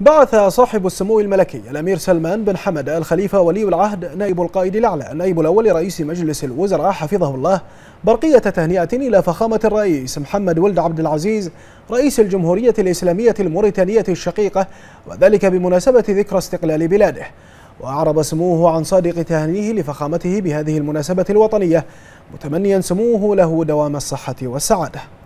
بعث صاحب السمو الملكي الأمير سلمان بن حمد الخليفة ولي العهد نائب القائد الأعلى النائب الأول لرئيس مجلس الوزراء حفظه الله برقية تهنئة إلى فخامة الرئيس محمد ولد عبد العزيز رئيس الجمهورية الإسلامية الموريتانية الشقيقة وذلك بمناسبة ذكرى استقلال بلاده وأعرب سموه عن صادق تهنيه لفخامته بهذه المناسبة الوطنية متمنيا سموه له دوام الصحة والسعادة